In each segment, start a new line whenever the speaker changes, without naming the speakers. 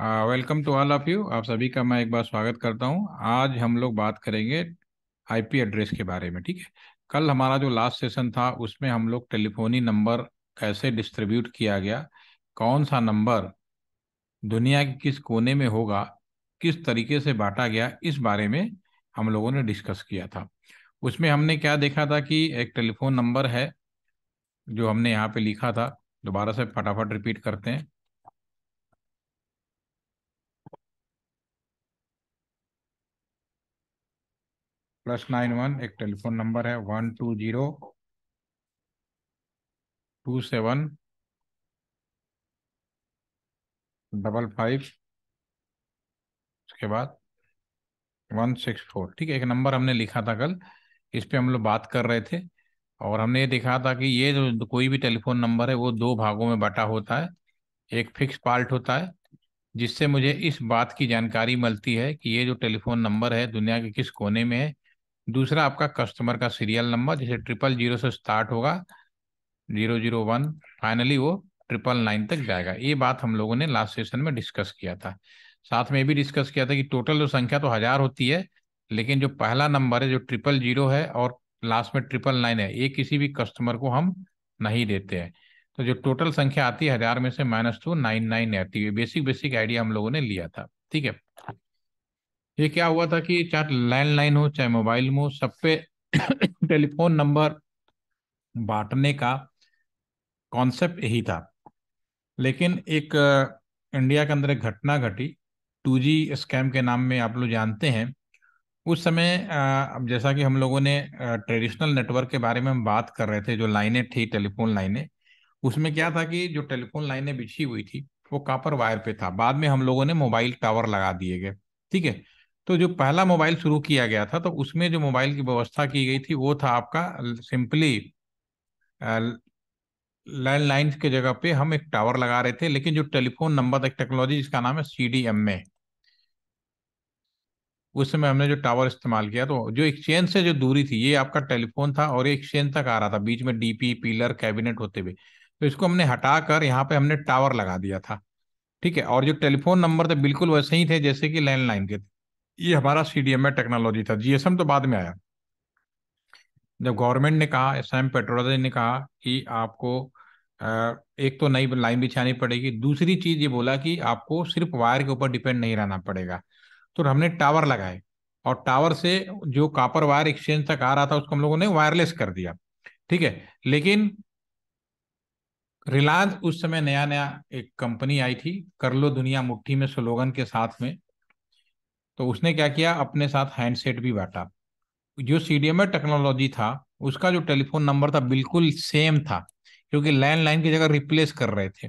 Welcome to all of you आप सभी का मैं एक बार स्वागत करता हूं आज हम लोग बात करेंगे आईपी एड्रेस के बारे में ठीक है कल हमारा जो लास्ट सेशन था उसमें हम लोग टेलीफोनी नंबर कैसे डिस्ट्रीब्यूट किया गया कौन सा नंबर दुनिया के किस कोने में होगा किस तरीके से बांटा गया इस बारे में हम लोगों ने डिस्कस किया था उसमें हमने क्या देखा था कि एक टेलीफोन नंबर है जो हमने यहाँ पे लिखा था दोबारा से फटाफट रिपीट करते हैं प्लस नाइन वन एक टेलीफोन नंबर है one two zero two seven double five उसके बाद वन सिक्स फोर ठीक है एक नंबर हमने लिखा था कल इस पर हम लोग बात कर रहे थे और हमने ये देखा था कि ये जो कोई भी टेलीफोन नंबर है वो दो भागों में बटा होता है एक फिक्स पार्ट होता है जिससे मुझे इस बात की जानकारी मिलती है कि ये जो टेलीफोन नंबर है दुनिया के किस कोने में है दूसरा आपका कस्टमर का सीरियल नंबर जिसे ट्रिपल जीरो से स्टार्ट होगा जीरो जीरो वन फाइनली वो ट्रिपल नाइन तक जाएगा ये बात हम लोगों ने लास्ट सेशन में डिस्कस किया था साथ में ये भी डिस्कस किया था कि टोटल जो संख्या तो हजार होती है लेकिन जो पहला नंबर है जो ट्रिपल जीरो है और लास्ट में ट्रिपल नाइन है ये किसी भी कस्टमर को हम नहीं देते हैं तो जो टोटल संख्या आती है हजार में से माइनस टू नाइन नाइन आती है बेसिक बेसिक आइडिया हम लोगों ने लिया था ठीक है ये क्या हुआ था कि चाहे लैंडलाइन हो चाहे मोबाइल में हो सब पे टेलीफोन नंबर बांटने का कॉन्सेप्ट यही था लेकिन एक इंडिया के अंदर एक घटना घटी टू जी स्कैम के नाम में आप लोग जानते हैं उस समय अब जैसा कि हम लोगों ने ट्रेडिशनल नेटवर्क के बारे में हम बात कर रहे थे जो लाइनें थी टेलीफोन लाइनें उसमें क्या था कि जो टेलीफोन लाइनें बिछी हुई थी वो कापर वायर पे था बाद में हम लोगों ने मोबाइल टावर लगा दिए गए ठीक है तो जो पहला मोबाइल शुरू किया गया था तो उसमें जो मोबाइल की व्यवस्था की गई थी वो था आपका सिंपली लैंडलाइन के जगह पे हम एक टावर लगा रहे थे लेकिन जो टेलीफोन नंबर एक टेक्नोलॉजी जिसका नाम है सी डी एम ए उस समय हमने जो टावर इस्तेमाल किया तो जो एक्सचेंज से जो दूरी थी ये आपका टेलीफोन था और ये एक्सचेंज तक आ रहा था बीच में डीपी पीलर कैबिनेट होते हुए तो इसको हमने हटा कर यहाँ पे हमने टावर लगा दिया था ठीक है और जो टेलीफोन नंबर थे बिल्कुल वैसे ही थे जैसे कि लैंडलाइन के थे ये हमारा C D M A technology था जीएसएम तो बाद में आया जब गवर्नमेंट ने कहा एम पेट्रोलॉजी ने कहा कि आपको एक तो नई लाइन बिछानी पड़ेगी दूसरी चीज ये बोला कि आपको सिर्फ वायर के ऊपर डिपेंड नहीं रहना पड़ेगा तो हमने टावर लगाए और टावर से जो कापर वायर एक्सचेंज तक आ रहा था उसको हम लोगों ने वायरलेस कर दिया ठीक है लेकिन रिलायंस उस समय नया नया एक कंपनी आई थी कर लो दुनिया मुट्ठी में स्लोगन के साथ में तो उसने क्या किया अपने साथ हैंडसेट भी बांटा जो सीडीएमए टेक्नोलॉजी था उसका जो टेलीफोन नंबर था बिल्कुल सेम था क्योंकि लैंडलाइन की जगह रिप्लेस कर रहे थे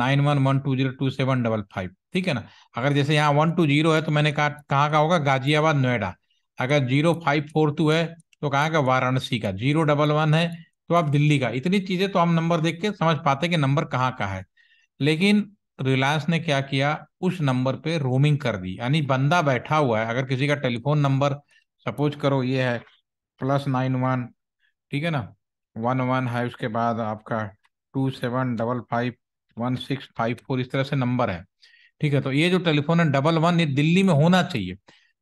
nine one one two zero two seven double five ठीक है ना अगर जैसे यहाँ वन टू जीरो है तो मैंने कहा कहाँ का होगा गाजियाबाद नोएडा अगर जीरो फाइव फोर टू है तो कहाँ का वाराणसी का जीरो डबल वन है तो आप दिल्ली का इतनी चीजें तो हम नंबर देख के समझ पाते कि नंबर कहाँ का है लेकिन रिलायंस ने क्या किया उस नंबर पे रोमिंग कर दी यानी बंदा बैठा हुआ है अगर किसी का टेलीफोन नंबर सपोज करो ये है प्लस नाइन वन ठीक है ना वन वन है उसके बाद आपका two seven double five one six five four इस तरह से नंबर है ठीक है तो ये जो टेलीफोन है डबल वन ये दिल्ली में होना चाहिए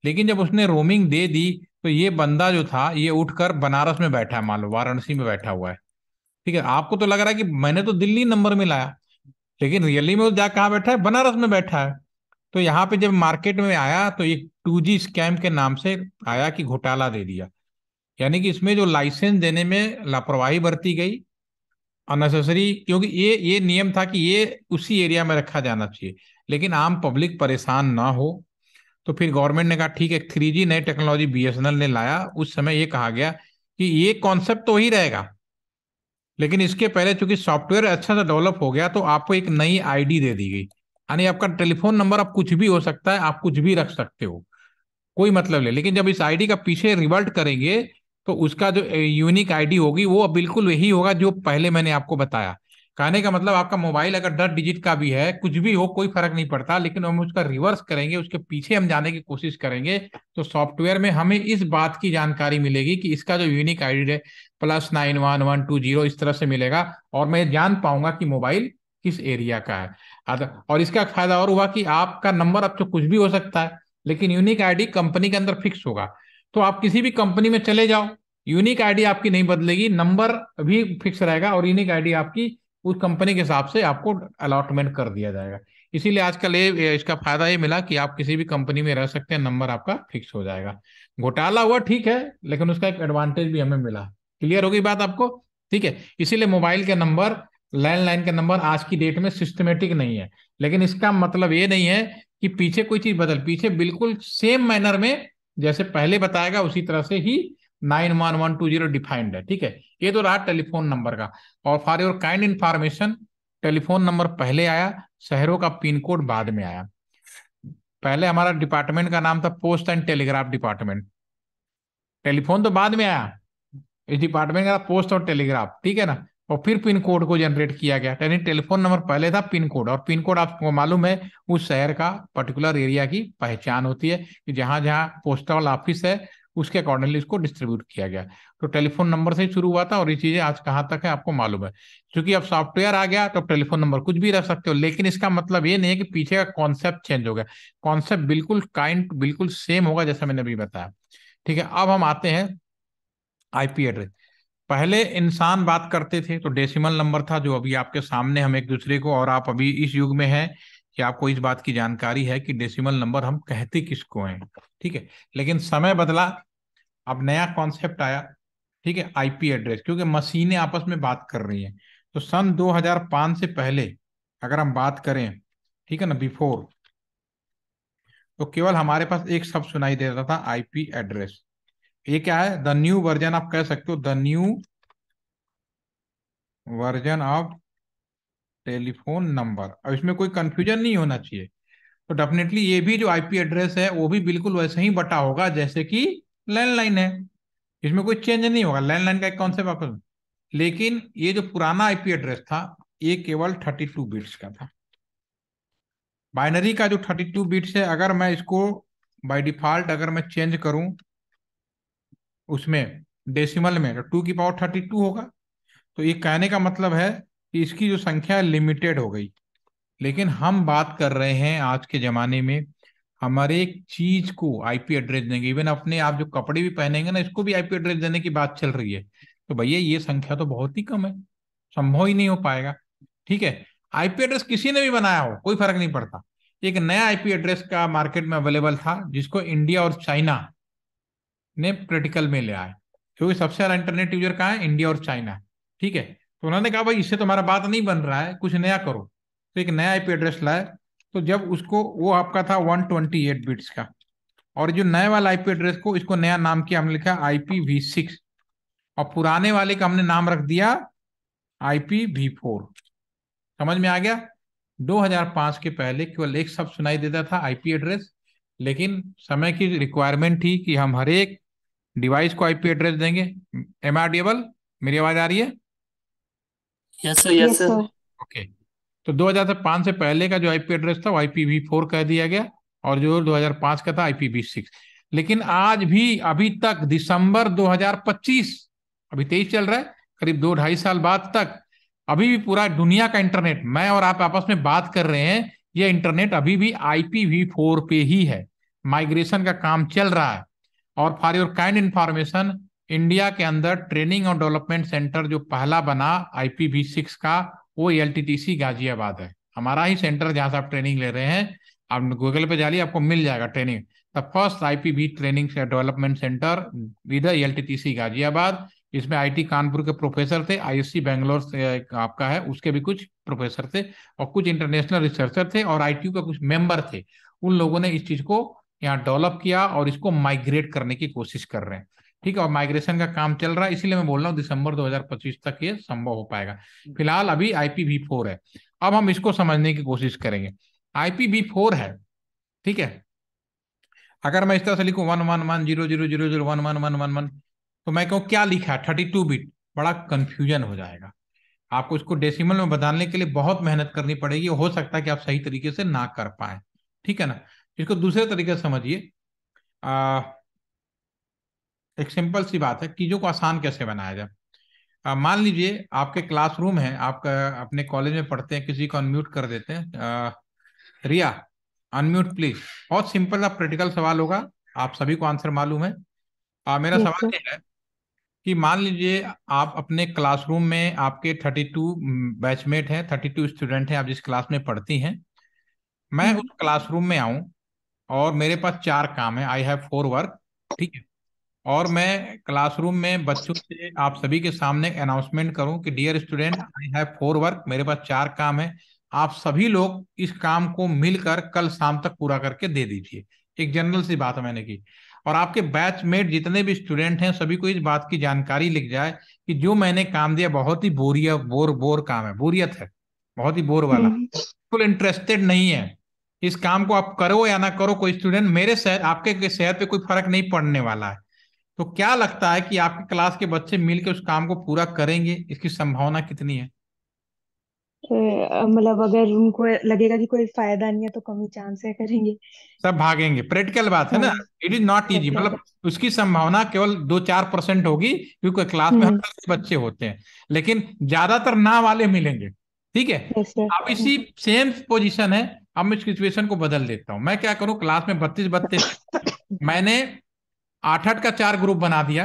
लेकिन जब उसने रोमिंग दे दी तो ये बंदा जो था ये उठकर बनारस में बैठा है मान लो वाराणसी में बैठा हुआ है ठीक है आपको तो लग रहा है कि मैंने तो दिल्ली नंबर में लाया लेकिन रियली में वो जा कहाँ बैठा है बनारस में बैठा है तो यहाँ पे जब मार्केट में आया तो एक टू जी स्कैम के नाम से आया कि घोटाला दे दिया यानी कि इसमें जो लाइसेंस देने में लापरवाही बरती गई अननेसेसरी क्योंकि ये ये नियम था कि ये उसी एरिया में रखा जाना चाहिए लेकिन आम पब्लिक परेशान ना हो तो फिर गवर्नमेंट ने कहा ठीक है थ्री जी नई टेक्नोलॉजी बी ने लाया उस समय ये कहा गया कि ये कॉन्सेप्ट तो ही रहेगा लेकिन इसके पहले चूंकि सॉफ्टवेयर अच्छा सा डेवलप हो गया तो आपको एक नई आईडी दे दी गई यानी आपका टेलीफोन नंबर आप कुछ भी हो सकता है आप कुछ भी रख सकते हो कोई मतलब नहीं लेकिन जब इस आईडी का पीछे रिवर्ट करेंगे तो उसका जो यूनिक आईडी होगी वो बिल्कुल वही होगा जो पहले मैंने आपको बताया कहने का मतलब आपका मोबाइल अगर दस डिजिट का भी है कुछ भी हो कोई फर्क नहीं पड़ता लेकिन हम उसका रिवर्स करेंगे उसके पीछे हम जाने की कोशिश करेंगे तो सॉफ्टवेयर में हमें इस बात की जानकारी मिलेगी कि इसका जो यूनिक आईडी है plus nine one one two zero इस तरह से मिलेगा और मैं जान पाऊंगा कि मोबाइल किस एरिया का है और इसका फायदा और हुआ कि आपका नंबर अब तो कुछ भी हो सकता है लेकिन यूनिक आईडी कंपनी के अंदर फिक्स होगा तो आप किसी भी कंपनी में चले जाओ यूनिक आईडी आपकी नहीं बदलेगी नंबर भी फिक्स रहेगा और यूनिक आईडी आपकी उस कंपनी के हिसाब से आपको अलॉटमेंट कर दिया जाएगा इसीलिए आजकल ये इसका फायदा ये मिला कि आप किसी भी कंपनी में रह सकते हैं नंबर आपका फिक्स हो जाएगा घोटाला हुआ ठीक है लेकिन उसका एक एडवांटेज भी हमें मिला क्लियर होगी बात आपको ठीक है इसीलिए मोबाइल के नंबर लैंडलाइन के नंबर आज की डेट में सिस्टमेटिक नहीं है लेकिन इसका मतलब ये नहीं है कि पीछे कोई चीज बदल पीछे बिल्कुल सेम मैनर में जैसे पहले बताएगा उसी तरह से ही nine one one two zero defined है ठीक है ये तो रहा टेलीफोन नंबर का और for your kind information telephone number पहले आया शहरों का पिन कोड बाद में आया पहले हमारा डिपार्टमेंट का नाम था post and telegraph department telephone तो बाद में आया इस डिपार्टमेंट का पोस्ट और टेलीग्राफ ठीक है ना और फिर पिन कोड को जनरेट किया गया यानी टेलीफोन नंबर पहले था पिन कोड और पिन कोड आपको मालूम है उस शहर का पर्टिकुलर एरिया की पहचान होती है कि जहां जहां पोस्टल ऑफिस है उसके अकॉर्डिंगली इसको डिस्ट्रीब्यूट किया गया तो टेलीफोन नंबर से ही शुरू हुआ था और ये चीजें आज कहाँ तक है आपको मालूम है क्योंकि अब सॉफ्टवेयर आ गया तो टेलीफोन नंबर कुछ भी रह सकते हो लेकिन इसका मतलब ये नहीं है कि पीछे का कॉन्सेप्ट चेंज हो गया कॉन्सेप्ट बिल्कुल काइंड बिल्कुल सेम होगा जैसा मैंने अभी बताया ठीक है अब हम आते हैं आईपी एड्रेस पहले इंसान बात करते थे तो डेसिमल नंबर था जो अभी आपके सामने हम एक दूसरे को और आप अभी इस युग में हैं कि आपको इस बात की जानकारी है कि डेसिमल नंबर हम कहते किसको हैं ठीक है लेकिन समय बदला अब नया कॉन्सेप्ट आया ठीक है आईपी एड्रेस क्योंकि मशीनें आपस में बात कर रही हैं तो सन 2005 से पहले अगर हम बात करें ठीक है ना बिफोर तो केवल हमारे पास एक शब्द सुनाई दे रहा था आईपी एड्रेस ये क्या है द न्यू वर्जन आप कह सकते हो the new version of telephone number अब इसमें कोई कंफ्यूजन नहीं होना चाहिए तो डेफिनेटली ये भी जो आईपी एड्रेस है वो भी बिल्कुल वैसे ही बटा होगा जैसे कि लैंडलाइन है इसमें कोई चेंज नहीं होगा लैंडलाइन का एक कॉन्सेप्ट आप लेकिन ये जो पुराना आईपी एड्रेस था ये केवल 32 बिट्स का था बाइनरी का जो 32 बिट्स है अगर मैं इसको बाय डिफॉल्ट अगर मैं चेंज करूं उसमें डेसिमल में तो टू की पावर 32 होगा तो ये कहने का मतलब है कि इसकी जो संख्या लिमिटेड हो गई लेकिन हम बात कर रहे हैं आज के ज़माने में हमारे एक चीज को आईपी एड्रेस देंगे इवन अपने आप जो कपड़े भी पहनेंगे ना इसको भी आईपी एड्रेस देने की बात चल रही है तो भैया ये संख्या तो बहुत ही कम है संभव ही नहीं हो पाएगा ठीक है आईपी एड्रेस किसी ने भी बनाया हो कोई फर्क नहीं पड़ता एक नया आईपी एड्रेस का मार्केट में अवेलेबल था जिसको इंडिया और चाइना ने प्रैक्टिकल में लिया है क्योंकि सबसे ज्यादा इंटरनेट यूजर कहाँ है इंडिया और चाइना ठीक है तो उन्होंने कहा भाई इससे तुम्हारा बात नहीं बन रहा है कुछ नया करो तो एक नया आईपी एड्रेस लाए तो जब उसको वो आपका था 128 बिट्स का और जो नए वाला आईपी एड्रेस को इसको नया नाम किया हमने लिखा आई सिक्स और पुराने वाले का हमने नाम रख दिया आई फोर समझ में आ गया 2005 के पहले केवल एक सब सुनाई देता था आईपी एड्रेस लेकिन समय की रिक्वायरमेंट थी कि हम हर एक डिवाइस को आईपी एड्रेस देंगे एम मेरी आवाज आ रही है यस यस सर ओके तो 2005 से पहले का जो आईपी एड्रेस था वो आईपीवी फोर कह दिया गया और जो 2005 का था आईपीवी सिक्स लेकिन आज भी अभी तक दिसंबर 2025 अभी तेईस चल रहा है करीब दो ढाई साल बाद तक अभी भी पूरा दुनिया का इंटरनेट मैं और आप आपस में बात कर रहे हैं ये इंटरनेट अभी भी आईपीवी फोर पे ही है माइग्रेशन का काम चल रहा है और for your kind information India के अंदर ट्रेनिंग और डेवलपमेंट सेंटर जो पहला बना आईपीवी सिक्स का वो एल गाजियाबाद है हमारा ही सेंटर जहां से आप ट्रेनिंग ले रहे हैं आप गूगल पे जाइए आपको मिल जाएगा training the first IPv training development centre with T T Ghaziabad इसमें आईटी कानपुर के प्रोफेसर थे आईएससी बैंगलोर से आपका है उसके भी कुछ प्रोफेसर थे और कुछ इंटरनेशनल रिसर्चर थे और आई के कुछ मेंबर थे उन लोगों ने इस चीज को यहाँ डेवलप किया और इसको माइग्रेट करने की कोशिश कर रहे हैं ठीक है और माइग्रेशन का काम चल रहा है इसीलिए मैं बोल रहा हूँ दिसंबर 2025 तक ये संभव हो पाएगा हम्म। फिलहाल अभी वी फोर है अब हम इसको समझने की कोशिश करेंगे वी फोर है ठीक है अगर मैं इस तरह से लिखू one one one zero zero zero zero one one one one one तो मैं कहूँ क्या लिखा है थर्टी टू बिट बड़ा कंफ्यूजन हो जाएगा आपको इसको डेसिमल में बदलने के लिए बहुत मेहनत करनी पड़ेगी हो सकता है कि आप सही तरीके से ना कर पाए ठीक है ना इसको दूसरे तरीके से समझिए एक सिंपल सी बात है चीज़ों को आसान कैसे बनाया जाए मान लीजिए आपके क्लासरूम है आप अपने कॉलेज में पढ़ते हैं किसी को अनम्यूट कर देते हैं आ, रिया अनम्यूट प्लीज बहुत सिंपल सा प्रैक्टिकल सवाल होगा आप सभी को आंसर मालूम है आ, मेरा सवाल यह है कि मान लीजिए आप अपने क्लासरूम में आपके 32 बैचमेट हैं 32 स्टूडेंट हैं आप जिस क्लास में पढ़ती हैं मैं हम्म। उस क्लासरूम में आऊं और मेरे पास चार काम है आई हैव फोर वर्क ठीक है और मैं क्लासरूम में बच्चों से आप सभी के सामने अनाउंसमेंट करूं कि dear student I have four work मेरे पास चार काम है आप सभी लोग इस काम को मिलकर कल शाम तक पूरा करके दे दीजिए एक जनरल सी बात मैंने की और आपके बैचमेट जितने भी स्टूडेंट हैं सभी को इस बात की जानकारी लिख जाए कि जो मैंने काम दिया बहुत ही बोरिया बोर बोर काम है बोरियत है बहुत ही बोर वाला हम्म। बिल्कुल इंटरेस्टेड नहीं है इस काम को आप करो या ना करो कोई स्टूडेंट मेरे सेहत आपके सेहत पे कोई फर्क नहीं पड़ने वाला है तो क्या लगता है कि आपके क्लास के बच्चे मिलकर उस काम को पूरा करेंगे इसकी संभावना कितनी है मतलब अगर उनको लगेगा कि कोई फायदा नहीं है तो कमी चांस है करेंगे सब भागेंगे प्रैक्टिकल बात है ना इट इज नॉट इजी मतलब उसकी संभावना केवल दो चार परसेंट होगी क्योंकि क्लास में हम हम्म। बच्चे होते हैं लेकिन ज्यादातर ना वाले मिलेंगे ठीक है अब इसी सेम पोजीशन है अब मैं सिचुएशन को बदल देता हूँ मैं क्या करूँ क्लास में बत्तीस बत्तीस मैंने आठ आठ का चार ग्रुप बना दिया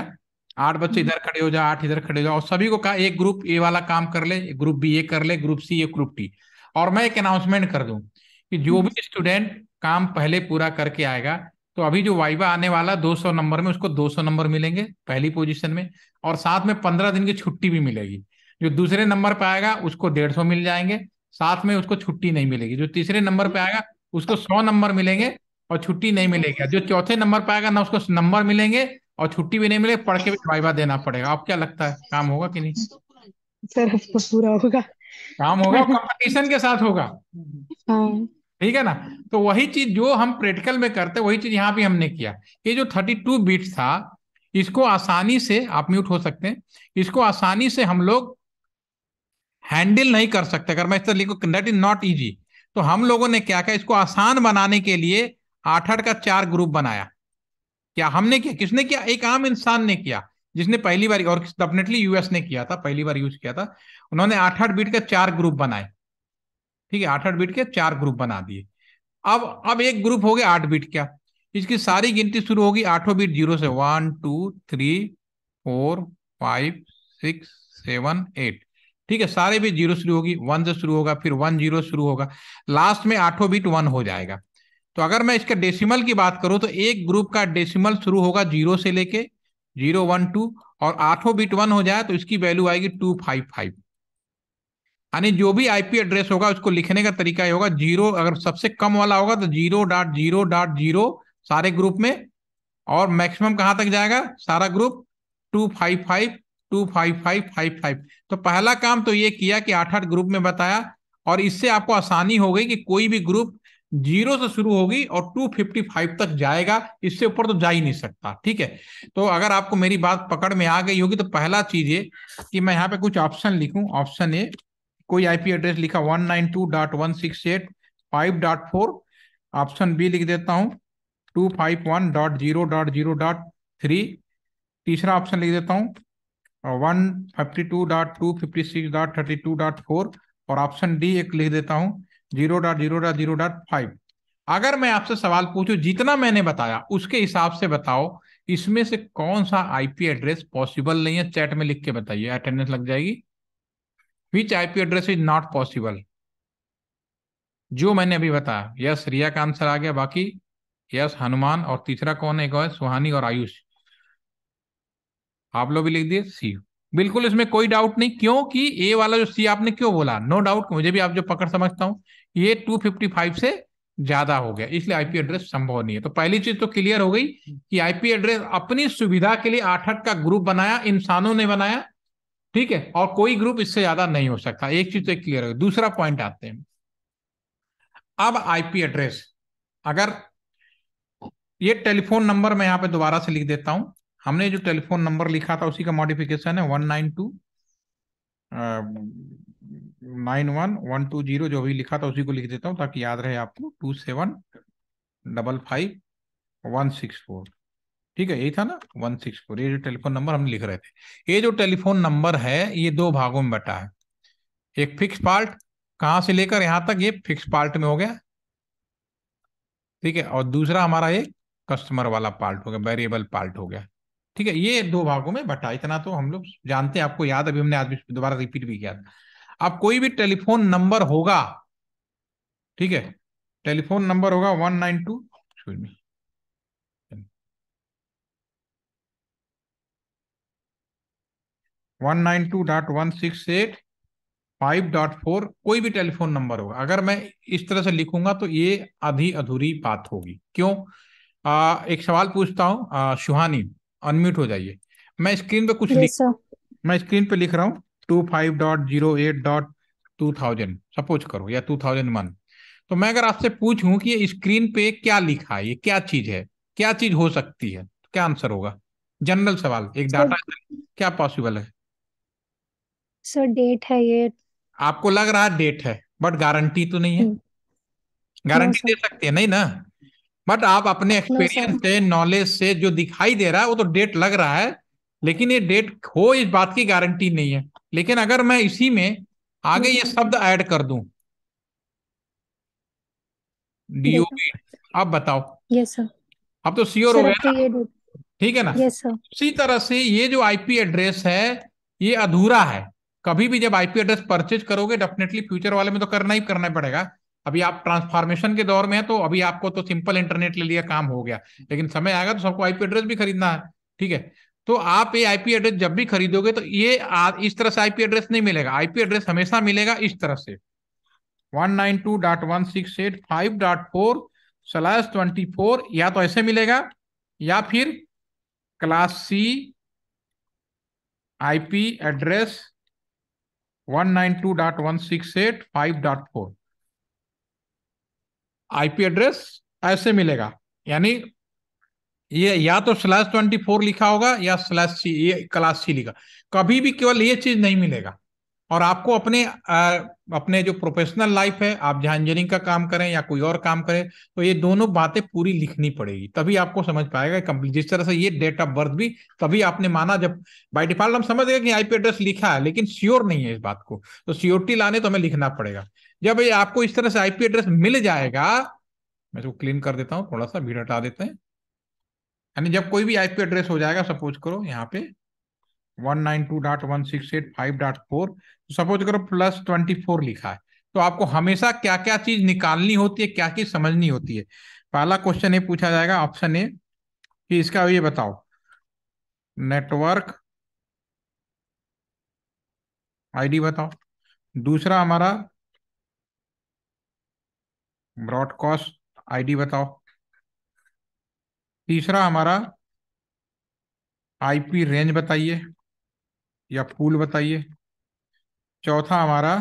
आठ बच्चे हम्म। इधर खड़े हो जाओ आठ इधर खड़े हो जाओ और सभी को कहा एक ग्रुप ए वाला काम कर ले ग्रुप बी ए कर ले group C A group T और मैं एक अनाउंसमेंट कर दूं कि जो हम्म। भी स्टूडेंट काम पहले पूरा करके आएगा तो अभी जो वाइवा आने वाला 200 नंबर में उसको 200 नंबर मिलेंगे पहली पोजीशन में और साथ में 15 दिन की छुट्टी भी मिलेगी जो दूसरे नंबर पे आएगा उसको 150 मिल जाएंगे साथ में उसको छुट्टी नहीं मिलेगी जो तीसरे नंबर पे हम्म। आएगा उसको 100 नंबर मिलेंगे और छुट्टी नहीं मिलेगी जो चौथे नंबर पाएगा ना उसको नंबर मिलेंगे और छुट्टी भी नहीं मिलेगी पढ़ के भी वाइवा देना पड़ेगा आप क्या लगता है काम होगा कि नहीं सर आपको तो पूरा होगा काम होगा कंपटीशन के साथ होगा हाँ। ठीक है ना तो वही चीज जो हम प्रैक्टिकल में करते वही चीज यहाँ भी हमने किया ये जो थर्टी टू बीट था इसको आसानी से आप म्यूट हो सकते हैं इसको आसानी से हम लोग हैंडल नहीं कर सकते अगर मैं इस तरह लिखो दैट इज नॉट इजी तो हम लोगों ने क्या किया इसको आसान बनाने के लिए आठ आठ का चार ग्रुप बनाया क्या हमने किया किसने किया एक आम इंसान ने किया जिसने पहली बार और डेफिनेटली यूएस ने किया था पहली बार यूज किया था उन्होंने आठ आठ बीट के चार ग्रुप बनाए ठीक है आठ आठ बीट के चार ग्रुप बना दिए अब अब एक ग्रुप हो गया आठ बीट क्या इसकी सारी गिनती शुरू होगी आठों बीट जीरो से one two three four five six seven eight ठीक है सारे बीट जीरो शुरू होगी वन से शुरू होगा फिर वन जीरो शुरू होगा लास्ट में आठों बीट वन हो जाएगा तो अगर मैं इसके डेसिमल की बात करूं तो एक ग्रुप का डेसिमल शुरू होगा जीरो से लेके जीरो वन टू और आठों बिट वन हो जाए तो इसकी वैल्यू आएगी टू फाइव फाइव यानी जो भी आईपी एड्रेस होगा उसको लिखने का तरीका ये होगा जीरो अगर सबसे कम वाला होगा तो zero dot zero dot zero सारे ग्रुप में और मैक्सिमम कहाँ तक जाएगा सारा group two five five two five five five five तो पहला काम तो ये किया कि आठ आठ ग्रुप में बताया और इससे आपको आसानी हो गई कि कोई भी ग्रुप जीरो से शुरू होगी और 255 तक जाएगा इससे ऊपर तो जा ही नहीं सकता ठीक है तो अगर आपको मेरी बात पकड़ में आ गई होगी तो पहला चीज ये कि मैं यहाँ पे कुछ ऑप्शन लिखूं ऑप्शन ए कोई आईपी एड्रेस लिखा one nine two dot one six eight five dot four option B लिख देता हूँ two five one dot zero dot zero dot three तीसरा ऑप्शन लिख देता हूँ one fifty two dot two fifty six dot thirty two dot four और option D एक लिख देता हूँ zero dot zero dot zero dot five अगर मैं आपसे सवाल पूछूं जितना मैंने बताया उसके हिसाब से बताओ इसमें से कौन सा आईपी एड्रेस पॉसिबल नहीं है चैट में लिख के बताइए अटेंडेंस लग जाएगी which IP address is not possible जो मैंने अभी बताया यस रिया का आंसर आ गया बाकी यस हनुमान और तीसरा कौन है सुहानी और आयुष आप लोग भी लिख दिए सी बिल्कुल इसमें कोई डाउट नहीं क्योंकि ए वाला जो सी आपने क्यों बोला नो no डाउट मुझे भी आप जो पकड़ समझता हूं ये 255 से ज्यादा हो गया इसलिए आईपी एड्रेस संभव नहीं है तो पहली चीज तो क्लियर हो गई कि आईपी एड्रेस अपनी सुविधा के लिए आठ आठ का ग्रुप बनाया इंसानों ने बनाया ठीक है और कोई ग्रुप इससे ज्यादा नहीं हो सकता एक चीज तो क्लियर हो गई दूसरा पॉइंट आते हैं अब आईपी एड्रेस अगर ये टेलीफोन नंबर मैं यहां पे दोबारा से लिख देता हूं हमने जो टेलीफोन नंबर लिखा था उसी का मॉडिफिकेशन है one nine two nine one one two zero जो भी लिखा था उसी को लिख देता हूँ ताकि याद रहे आपको two seven double five one six four ठीक है यही था ना वन सिक्स फोर ये जो टेलीफोन नंबर हम लिख रहे थे ये जो टेलीफोन नंबर है ये दो भागों में बटा है एक फिक्स पार्ट कहाँ से लेकर यहाँ तक ये फिक्स पार्ट में हो गया ठीक है और दूसरा हमारा ये कस्टमर वाला पार्ट हो गया वेरिएबल पार्ट हो गया ठीक है ये दो भागों में बटा इतना तो हम लोग जानते हैं आपको याद अभी हमने आज दोबारा रिपीट भी किया अब कोई भी टेलीफोन नंबर होगा ठीक है टेलीफोन नंबर होगा वन नाइन टू मी one nine two dot one six eight five dot four कोई भी टेलीफोन नंबर होगा अगर मैं इस तरह से लिखूंगा तो ये आधी अधूरी बात होगी क्यों आ, एक सवाल पूछता आ, शुहानी अनम्यूट हो जाइए मैं स्क्रीन पे कुछ yes, लिख sir. मैं स्क्रीन पे लिख रहा हूँ two five dot zero eight dot two thousand suppose करो या टू थाउजेंड वन तो मैं अगर आपसे पूछूं कि ये स्क्रीन पे क्या लिखा है ये क्या चीज है क्या चीज हो सकती है तो क्या आंसर होगा जनरल सवाल एक डाटा क्या पॉसिबल है सर डेट है ये आपको लग रहा है डेट है बट गारंटी तो नहीं है गारंटी hmm. दे सकते हैं नहीं ना बट आप अपने एक्सपीरियंस से नॉलेज से जो दिखाई दे रहा है वो तो डेट लग रहा है लेकिन ये डेट हो इस बात की गारंटी नहीं है लेकिन अगर मैं इसी में आगे ये शब्द ऐड कर दू डीओबी आप बताओ यस सर अब तो सीओर हो गया ठीक है ना यस सर उसी तरह से ये जो आईपी एड्रेस है ये अधूरा है कभी भी जब आईपी एड्रेस परचेज करोगे डेफिनेटली फ्यूचर वाले में तो करना ही करना पड़ेगा अभी आप ट्रांसफॉर्मेशन के दौर में है तो अभी आपको तो सिंपल इंटरनेट ले लिया काम हो गया लेकिन समय आएगा तो सबको आईपी एड्रेस भी खरीदना है ठीक है तो आप ये आईपी एड्रेस जब भी खरीदोगे तो ये आ, इस तरह से आईपी एड्रेस नहीं मिलेगा आईपी एड्रेस हमेशा मिलेगा इस तरह से one nine two dot one six eight five dot four slash twenty four या तो ऐसे मिलेगा या फिर class C IP address one nine two dot one six eight five dot four IP address ऐसे मिलेगा यानी ये या तो स्लैश ट्वेंटी फोर लिखा होगा या स्लैश सी ये क्लास सी लिखा कभी भी केवल ये चीज नहीं मिलेगा और आपको अपने आ, अपने जो प्रोफेशनल लाइफ है आप जहां इंजीनियरिंग का काम करें या कोई और काम करें तो ये दोनों बातें पूरी लिखनी पड़ेगी तभी आपको समझ पाएगा कंप्लीट जिस तरह से ये डेट ऑफ बर्थ भी तभी आपने माना जब बाई डिफॉल्ट हम समझ गए कि आईपी एड्रेस लिखा है लेकिन श्योर नहीं है इस बात को तो सियोरिटी लाने तो हमें लिखना पड़ेगा जब ये आपको इस तरह से आईपी एड्रेस मिल जाएगा मैं इसको क्लीन कर देता हूँ थोड़ा सा भीड़ हटा देते हैं यानी जब कोई भी आईपी एड्रेस हो जाएगा सपोज करो यहाँ पे one one nine two dot six eight five 192.168.5.4 तो सपोज करो प्लस ट्वेंटी फोर लिखा है तो आपको हमेशा क्या क्या चीज निकालनी होती है क्या चीज समझनी होती है पहला क्वेश्चन ये पूछा जाएगा ऑप्शन ए कि इसका ये बताओ नेटवर्क आईडी बताओ दूसरा हमारा ब्रॉडकास्ट आईडी बताओ तीसरा हमारा आईपी रेंज बताइए या पूल बताइए चौथा हमारा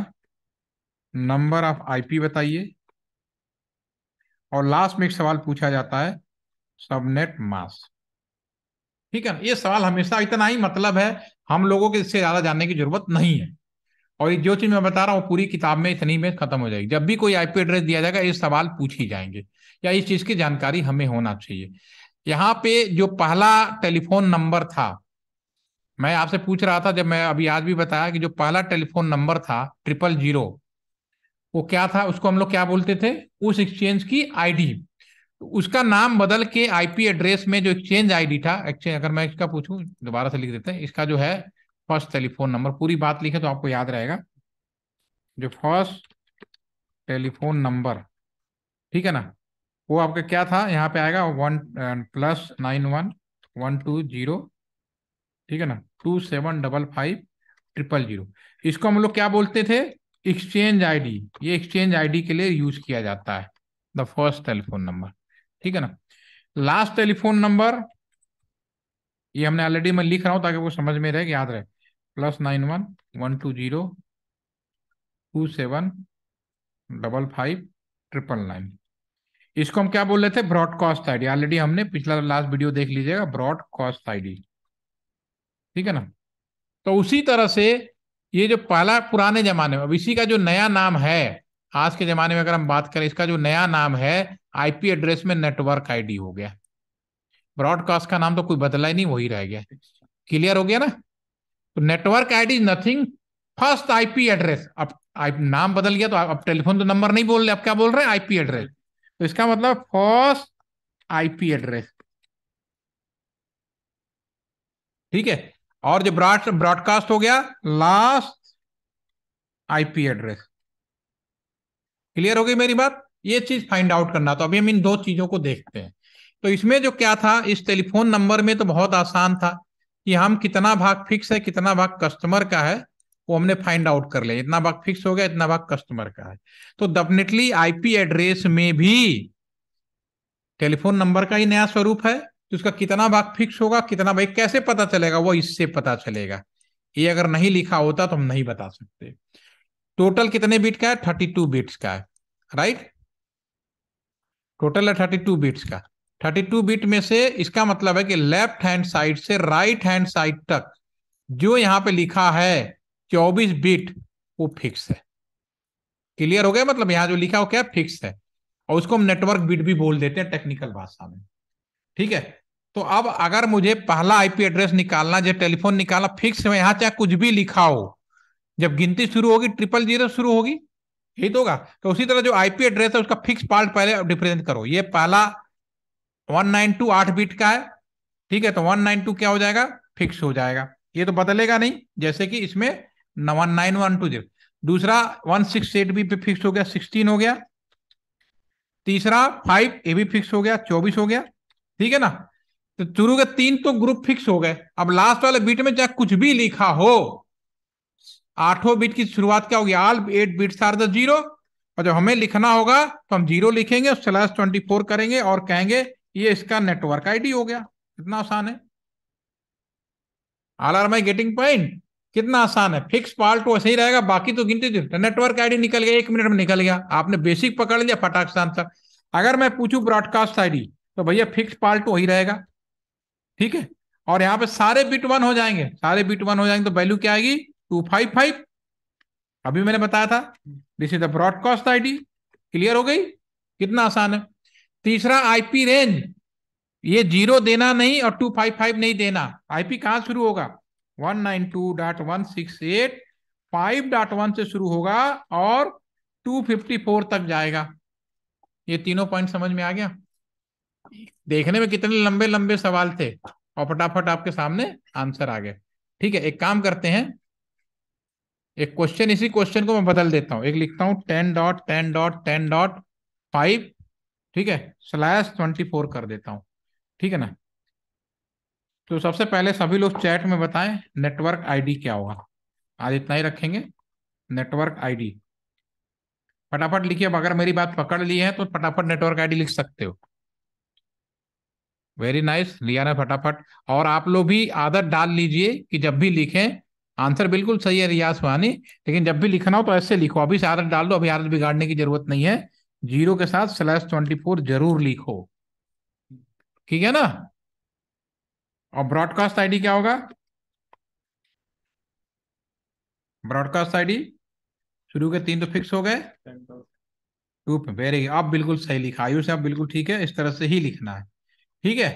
नंबर ऑफ आईपी बताइए और लास्ट में एक सवाल पूछा जाता है सबनेट मास ठीक है ये सवाल हमेशा इतना ही मतलब है हम लोगों के इससे ज्यादा जानने की जरूरत नहीं है और ये जो चीज मैं बता रहा हूँ पूरी किताब में इतनी में खत्म हो जाएगी जब भी कोई आईपी एड्रेस दिया जाएगा ये सवाल पूछ ही जाएंगे या इस चीज की जानकारी हमें होना चाहिए यहाँ पे जो पहला टेलीफोन नंबर था मैं आपसे पूछ रहा था जब मैं अभी आज भी बताया कि जो पहला टेलीफोन नंबर था ट्रिपल जीरो वो क्या था उसको हम लोग क्या बोलते थे उस एक्सचेंज की आईडी तो उसका नाम बदल के आईपी एड्रेस में जो एक्सचेंज आईडी था एक्सचेंज अगर मैं इसका पूछूं दोबारा से लिख देते हैं इसका जो है फर्स्ट टेलीफोन नंबर पूरी बात लिखे तो आपको याद रहेगा जो फर्स्ट टेलीफोन नंबर ठीक है ना वो आपका क्या था यहाँ पे आएगा one plus nine one one two zero ठीक है ना two seven double five triple zero इसको हम लोग क्या बोलते थे एक्सचेंज आईडी ये एक्सचेंज आईडी के लिए यूज किया जाता है द फर्स्ट टेलीफोन नंबर ठीक है ना लास्ट टेलीफोन नंबर ये हमने ऑलरेडी मैं लिख रहा हूं ताकि वो समझ में रहे याद रहे plus nine one one two zero two seven double five triple nine इसको हम क्या बोल रहे थे ब्रॉडकास्ट आईडी ऑलरेडी हमने पिछला लास्ट वीडियो देख लीजिएगा ब्रॉडकास्ट आईडी ठीक है ना तो उसी तरह से ये जो पहला पुराने जमाने में अब इसी का जो नया नाम है आज के जमाने में अगर हम बात करें इसका जो नया नाम है आईपी एड्रेस में नेटवर्क आईडी हो गया ब्रॉडकास्ट का नाम तो कोई बदला ही नहीं वही रह गया क्लियर हो गया ना तो network ID nothing first IP address अब नाम बदल गया तो अब टेलीफोन तो नंबर नहीं बोल रहे आप क्या बोल रहे हैं आईपी एड्रेस तो इसका मतलब फर्स्ट आईपी एड्रेस ठीक है और जो ब्रॉड ब्रॉडकास्ट हो गया लास्ट आईपी एड्रेस क्लियर हो गई मेरी बात ये चीज फाइंड आउट करना तो अभी हम इन दो चीजों को देखते हैं तो इसमें जो क्या था इस टेलीफोन नंबर में तो बहुत आसान था कि हम कितना भाग फिक्स है कितना भाग कस्टमर का है वो हमने फाइंड आउट कर लिया इतना भाग फिक्स हो गया इतना भाग कस्टमर का है तो डेफिनेटली आईपी एड्रेस में भी टेलीफोन नंबर का ही नया स्वरूप है तो उसका कितना भाग फिक्स होगा कितना भाई कैसे पता चलेगा वो इससे पता चलेगा ये अगर नहीं लिखा होता तो हम नहीं बता सकते टोटल कितने बिट का है थर्टी टू बिट्स का है राइट टोटल है थर्टी टू बिट्स का थर्टी टू बिट में से इसका मतलब है कि लेफ्ट हैंड साइड से राइट हैंड साइड तक जो यहाँ पे लिखा है चौबीस बिट वो फिक्स है क्लियर हो गया मतलब यहां जो लिखा हो क्या फिक्स है और उसको हम नेटवर्क बिट भी बोल देते हैं टेक्निकल भाषा में ठीक है तो अब अगर मुझे पहला आईपी एड्रेस निकालना जब टेलीफोन निकालना फिक्स में यहाँ चाहे कुछ भी लिखा हो जब गिनती शुरू होगी ट्रिपल जीरो शुरू होगी यही तो होगा तो उसी तरह जो आईपी एड्रेस है उसका फिक्स पार्ट पहले रिप्रेजेंट करो ये पहला 192 आठ बीट का है ठीक है तो 192 क्या हो जाएगा फिक्स हो जाएगा ये तो बदलेगा नहीं जैसे कि इसमें one nine one two zero दूसरा वन सिक्स एट बी फिक्स हो गया सिक्सटीन हो गया तीसरा फाइव ए भी फिक्स हो गया चौबीस हो गया ठीक है ना तो शुरू के तीन तो ग्रुप फिक्स हो गए अब लास्ट वाले बीट में चाहे कुछ भी लिखा हो आठों बीट की शुरुआत क्या होगी all eight bit are the zero और जब हमें लिखना होगा तो हम जीरो लिखेंगे स्लैश ट्वेंटी फोर करेंगे और कहेंगे ये इसका नेटवर्क आईडी हो गया कितना आसान है all are my getting point कितना आसान है फिक्स पार्ट वैसे ही रहेगा बाकी तो गिनती नेटवर्क आईडी निकल गया एक मिनट में निकल गया आपने बेसिक पकड़ लिया फटाक से आंसर अगर मैं पूछू ब्रॉडकास्ट आईडी तो भैया फिक्स पार्ट तो वही रहेगा ठीक है और यहाँ पे सारे बिट वन हो जाएंगे सारे बिट वन हो जाएंगे तो वैल्यू क्या आएगी टू फाइव फाइव अभी मैंने बताया था this is the broadcast ID clear हो गई कितना आसान है तीसरा आईपी रेंज ये जीरो देना नहीं और टू फाइव फाइव नहीं देना आईपी कहां शुरू होगा one nine two dot one six eight five dot one से शुरू होगा और टू फिफ्टी फोर तक जाएगा ये तीनों पॉइंट समझ में आ गया देखने में कितने लंबे लंबे सवाल थे और फटाफट आपके सामने आंसर आ गया ठीक है एक काम करते हैं एक क्वेश्चन इसी क्वेश्चन को मैं बदल देता हूं एक लिखता हूं ten dot ten dot ten dot five ठीक है स्लैश ट्वेंटी फोर कर देता हूं ठीक है ना तो सबसे पहले सभी लोग चैट में बताएं नेटवर्क आईडी क्या होगा आज इतना ही रखेंगे नेटवर्क आईडी फटाफट लिखिए अब अगर मेरी बात पकड़ ली है तो फटाफट नेटवर्क आईडी लिख सकते हो वेरी नाइस लिया ना फटाफट और आप लोग भी आदत डाल लीजिए कि जब भी लिखें आंसर बिल्कुल सही है रियाज वानी लेकिन जब भी लिखना हो तो ऐसे लिखो अभी से आदत डाल दो अभी आदत बिगाड़ने की जरूरत नहीं है जीरो के साथ स्लैश ट्वेंटी फोर जरूर लिखो ठीक है ना और ब्रॉडकास्ट आईडी क्या होगा ब्रॉडकास्ट आईडी शुरू के तीन तो फिक्स हो गए टू वेरी आप बिल्कुल सही लिखा आयु से आप बिल्कुल ठीक है इस तरह से ही लिखना है ठीक है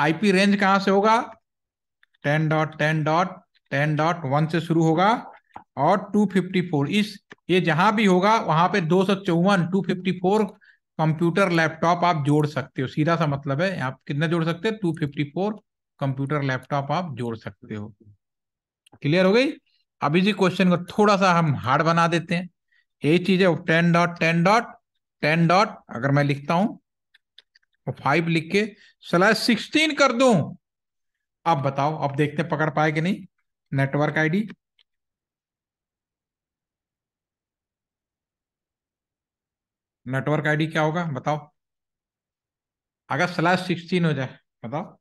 आईपी रेंज कहां से होगा ten dot ten dot ten dot one से शुरू होगा और 254 इस ये जहां भी होगा वहां पे दो सौ चौवन two fifty four computer laptop आप जोड़ सकते हो सीधा सा मतलब है आप कितना जोड़ सकते हो two fifty four computer laptop आप जोड़ सकते हो क्लियर हो गई अब इसी क्वेश्चन को थोड़ा सा हम हार्ड बना देते हैं ये चीज है ten dot ten dot ten dot अगर मैं लिखता हूं फाइव लिख के स्लैश सिक्सटीन कर दू अब बताओ अब देखते पकड़ पाए कि नहीं नेटवर्क आईडी नेटवर्क आईडी क्या होगा बताओ अगर स्लैश सिक्सटीन हो जाए बताओ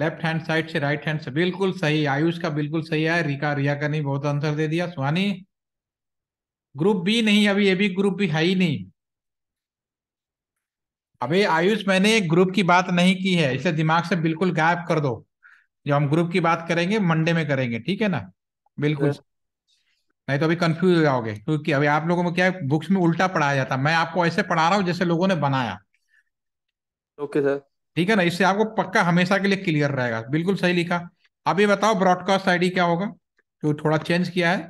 लेफ्ट हैंड साइड से राइट हैंड से बिल्कुल सही आयुष का बिल्कुल सही है रिका रिया का नहीं बहुत आंसर दे दिया सुहानी ग्रुप बी नहीं अभी ये भी ग्रुप भी है ही नहीं अभी आयुष मैंने ग्रुप की बात नहीं की है इसे दिमाग से बिल्कुल गायब कर दो जो हम ग्रुप की बात करेंगे मंडे में करेंगे ठीक है ना बिल्कुल हाँ। नहीं तो अभी कंफ्यूज हो जाओगे क्योंकि अभी आप लोगों में क्या है बुक्स में उल्टा पढ़ाया जाता है मैं आपको ऐसे पढ़ा रहा हूँ जैसे लोगों ने बनाया ओके सर ठीक है ना इससे आपको पक्का हमेशा के लिए क्लियर रहेगा बिल्कुल सही लिखा अब ये बताओ ब्रॉडकास्ट आईडी क्या होगा जो थोड़ा चेंज किया है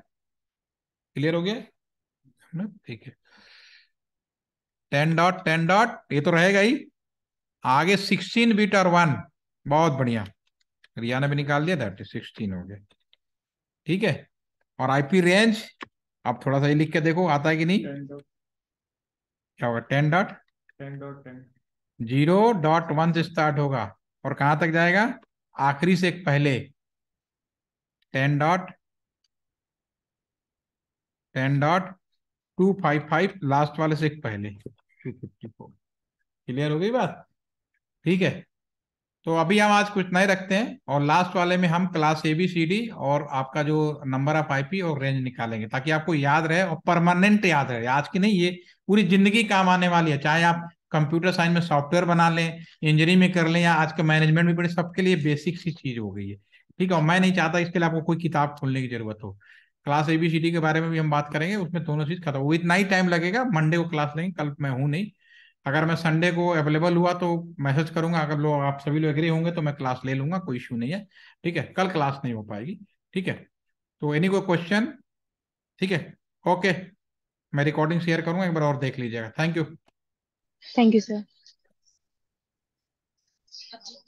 क्लियर हो गया ठीक है टेन डॉट टेन डॉट ये तो रहेगा ही आगे सिक्सटीन बीट और वन बहुत बढ़िया रिया ने भी निकाल दिया दैट सिक्सटीन हो गया ठीक है और आईपी रेंज आप थोड़ा सा ये लिख के देखो आता है कि नहीं क्या होगा ten dot ten dot ten zero dot one से स्टार्ट होगा और कहां तक जाएगा आखिरी से एक पहले ten dot ten dot two five five last वाले से एक पहले क्लियर हो गई बात ठीक है तो अभी हम आज कुछ नए रखते हैं और लास्ट वाले में हम class A B C D और आपका जो नंबर ऑफ आईपी और रेंज निकालेंगे ताकि आपको याद रहे और परमानेंट याद रहे आज की नहीं ये पूरी जिंदगी काम आने वाली है चाहे आप कंप्यूटर साइंस में सॉफ्टवेयर बना लें इंजीनियरिंग में कर लें या आज के मैनेजमेंट भी बड़े सबके लिए बेसिक सी चीज हो गई है ठीक है और मैं नहीं चाहता इसके लिए आपको कोई किताब खोलने की जरूरत हो class A B C D के बारे में भी हम बात करेंगे उसमें दोनों चीज खत्म वो इतना ही टाइम लगेगा मंडे को क्लास लेंगे कल मैं हूँ नहीं अगर मैं संडे को अवेलेबल हुआ तो मैसेज करूंगा अगर लोग आप सभी लोग एग्री होंगे तो मैं क्लास ले लूंगा कोई इश्यू नहीं है ठीक है कल क्लास नहीं हो पाएगी ठीक है तो एनी कोई क्वेश्चन ठीक है ओके मैं रिकॉर्डिंग शेयर करूंगा एक बार और देख लीजिएगा thank you thank you sir